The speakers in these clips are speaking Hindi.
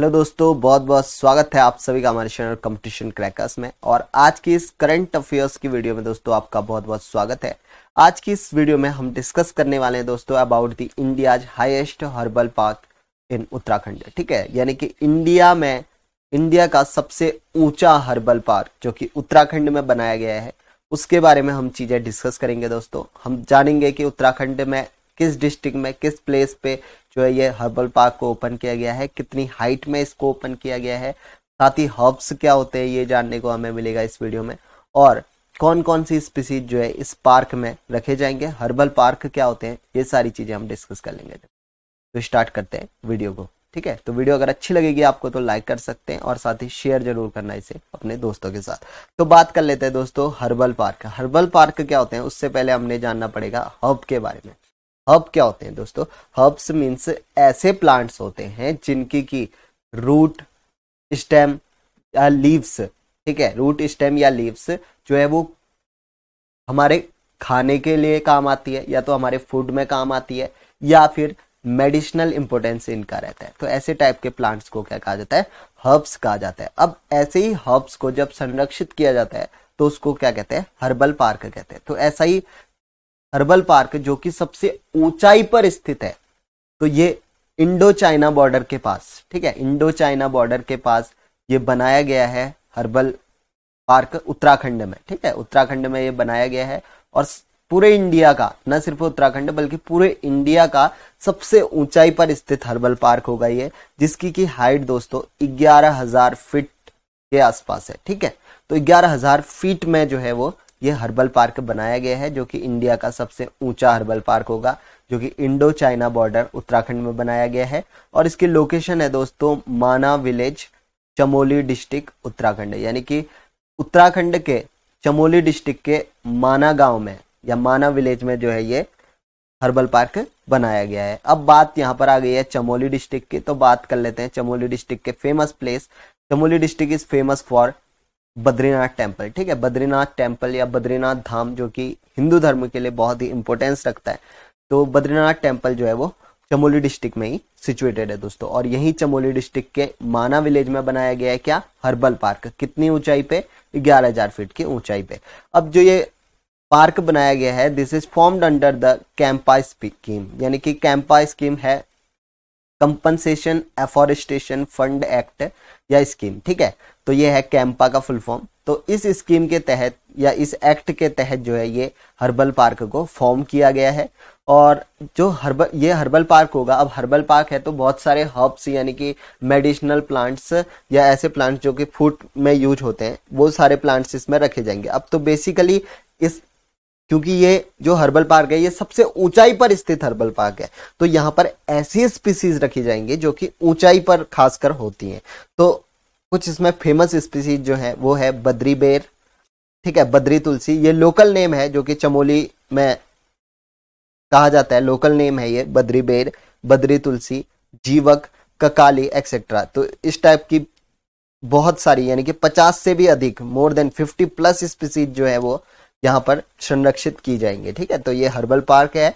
हेलो दोस्तों बहुत बहुत स्वागत है आप सभी का हमारे चैनल कंपटीशन क्रैकर्स में और आज की इस करंट अफेयर्स की वीडियो में दोस्तों आपका बहुत बहुत स्वागत है आज की इस वीडियो में हम डिस्कस करने वाले हैं दोस्तों about the India's highest herbal park in Uttarakhand ठीक है यानी कि इंडिया में इंडिया का सबसे ऊंचा हर्बल पार्क जो कि उत्तराखंड में बनाया गया है उसके बारे में हम चीज़ें डिस्कस करेंगे दोस्तों हम जानेंगे कि उत्तराखंड में किस डिस्ट्रिक्ट में किस प्लेस पे जो है ये हर्बल पार्क को ओपन किया गया है कितनी हाइट में इसको ओपन किया गया है साथ ही हर्ब्स क्या होते हैं ये जानने को हमें मिलेगा इस वीडियो में और कौन कौन सी स्पीसीज जो है इस पार्क में रखे जाएंगे हर्बल पार्क क्या होते हैं ये सारी चीज़ें हम डिस्कस कर लेंगे तो स्टार्ट करते हैं वीडियो को ठीक है तो वीडियो अगर अच्छी लगेगी आपको तो लाइक कर सकते हैं और साथ ही शेयर जरूर करना इसे अपने दोस्तों के साथ तो बात कर लेते हैं दोस्तों हर्बल पार्क हर्बल पार्क क्या होते हैं उससे पहले हमने जानना पड़ेगा हर्ब के बारे में हब क्या होते हैं दोस्तों हर्ब्स मीन्स ऐसे प्लांट्स होते हैं जिनकी की रूट स्टेम या लीव्स ठीक है रूट स्टेम या लीव्स जो है वो हमारे खाने के लिए काम आती है या तो हमारे फूड में काम आती है या फिर मेडिसिनल इंपोर्टेंस इनका रहता है तो ऐसे टाइप के प्लांट्स को क्या कहा जाता है हर्ब्स कहा जाता है अब ऐसे ही हर्ब्स को जब संरक्षित किया जाता है तो उसको क्या कहते हैं हर्बल पार्क कहते हैं तो ऐसा ही हर्बल पार्क जो कि सबसे ऊंचाई पर स्थित है तो ये इंडो चाइना बॉर्डर के पास ठीक है इंडो चाइना बॉर्डर के पास ये बनाया गया है हर्बल पार्क उत्तराखंड में ठीक है उत्तराखंड में ये बनाया गया है और पूरे इंडिया का न सिर्फ उत्तराखंड बल्कि पूरे इंडिया का सबसे ऊंचाई पर स्थित हर्बल पार्क होगा ये जिसकी की हाइट दोस्तों ग्यारह हजार फीट के आसपास है ठीक है तो ग्यारह हजार फीट में जो है वो ये हर्बल पार्क बनाया गया है जो कि इंडिया का सबसे ऊंचा हर्बल पार्क होगा जो कि इंडो चाइना बॉर्डर उत्तराखंड में बनाया गया है और इसकी लोकेशन है दोस्तों माना विलेज चमोली डिस्ट्रिक्ट उत्तराखंड यानी कि उत्तराखंड के चमोली डिस्ट्रिक्ट के माना गांव में या माना विलेज में जो है ये हर्बल पार्क बनाया गया है अब बात यहाँ पर आ गई है चमोली डिस्ट्रिक्ट की तो बात कर लेते हैं चमोली डिस्ट्रिक्ट के famous place Chamoli district is famous for Badrinath temple ठीक है बद्रीनाथ टेम्पल या बद्रीनाथ धाम जो कि हिंदू धर्म के लिए बहुत ही इंपॉर्टेंस रखता है तो बद्रीनाथ टेम्पल जो है वो चमोली डिस्ट्रिक्ट में ही सिचुएटेड है दोस्तों और यही चमोली डिस्ट्रिक्ट के माना विलेज में बनाया गया है क्या हर्बल पार्क कितनी ऊंचाई पे 11000 फीट की ऊंचाई पे अब जो ये पार्क बनाया गया है this is formed under the CAMPA scheme यानी कि कैंपा स्कीम है कंपनसेशन एफॉरेस्टेशन फंड एक्ट या स्कीम ठीक है तो ये है कैंपा का फुल फॉर्म तो इस स्कीम के तहत या इस एक्ट के तहत जो है ये हर्बल पार्क को फॉर्म किया गया है और जो हर्बल ये हर्बल पार्क होगा अब हर्बल पार्क है तो बहुत सारे हर्ब्स यानी कि मेडिसिनल प्लांट्स या ऐसे प्लांट्स जो कि फूड में यूज होते हैं वो सारे प्लांट्स इसमें रखे जाएंगे अब तो बेसिकली इस क्योंकि ये जो हर्बल पार्क है ये सबसे ऊंचाई पर स्थित हर्बल पार्क है तो यहाँ पर ऐसी स्पीसीज रखी जाएंगी जो कि ऊंचाई पर खासकर होती हैं तो कुछ इसमें फेमस स्पीसीज जो है वो है बद्री बेर ठीक है बद्री तुलसी ये लोकल नेम है जो कि चमोली में कहा जाता है लोकल नेम है ये बद्री बेर बद्री तुलसी जीवक ककाली एक्सेट्रा तो इस टाइप की बहुत सारी यानी कि 50 से भी अधिक मोर देन 50 प्लस स्पीसीज जो है वो यहाँ पर संरक्षित की जाएंगे ठीक है तो ये हर्बल पार्क है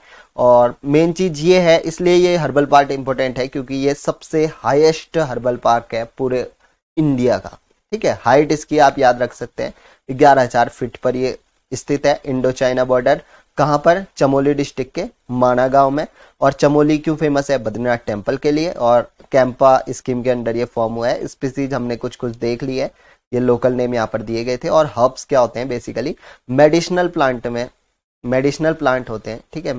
और मेन चीज ये है इसलिए ये हर्बल पार्क इंपॉर्टेंट है क्योंकि ये सबसे हाईएस्ट हर्बल पार्क है पूरे इंडिया का ठीक है हाइट इसकी आप याद रख सकते हैं ग्यारह हजार फीट पर ये स्थित है इंडो चाइना बॉर्डर कहाँ पर चमोली डिस्ट्रिक्ट के माना गांव में और चमोली क्यों फेमस है बद्रीनाथ टेम्पल के लिए और कैंपा स्कीम के अंडर ये फॉर्म हुआ है स्पीसीज हमने कुछ कुछ देख ली है ये लोकल नेम यहाँ पर दिए गए थे और हर्ब्स क्या होते हैं बेसिकली मेडिसिनल प्लांट में मेडिसिनल प्लांट होते हैं ठीक है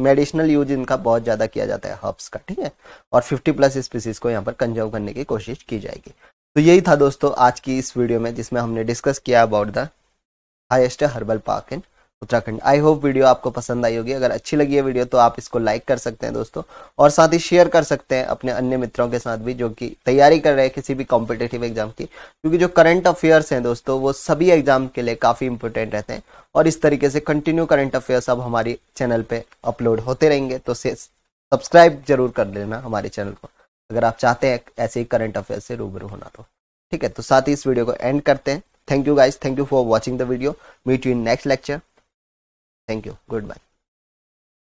मेडिसिनल यूज इनका बहुत ज़्यादा किया जाता है हर्ब्स का ठीक है और 50 प्लस स्पीसीज को यहाँ पर कंजर्व करने की कोशिश की जाएगी तो यही था दोस्तों आज की इस वीडियो में जिसमें हमने डिस्कस किया about the highest herbal park in Uttarakhand I hope video आपको पसंद आई होगी अगर अच्छी लगी है वीडियो तो आप इसको लाइक कर सकते हैं दोस्तों और साथ ही शेयर कर सकते हैं अपने अन्य मित्रों के साथ भी जो कि तैयारी कर रहे हैं किसी भी कॉम्पिटेटिव एग्जाम की क्योंकि जो करंट अफेयर्स हैं दोस्तों वो सभी एग्जाम के लिए काफ़ी इंपॉर्टेंट रहते हैं और इस तरीके से कंटिन्यू करंट अफेयर्स अब हमारी चैनल पर अपलोड होते रहेंगे तो सब्सक्राइब जरूर कर लेना हमारे चैनल को अगर आप चाहते हैं ऐसे ही करंट अफेयर से रूबरू होना तो ठीक है तो साथ ही इस वीडियो को एंड करते हैं thank you guys thank you for watching the video meet you in next lecture Thank you. Goodbye.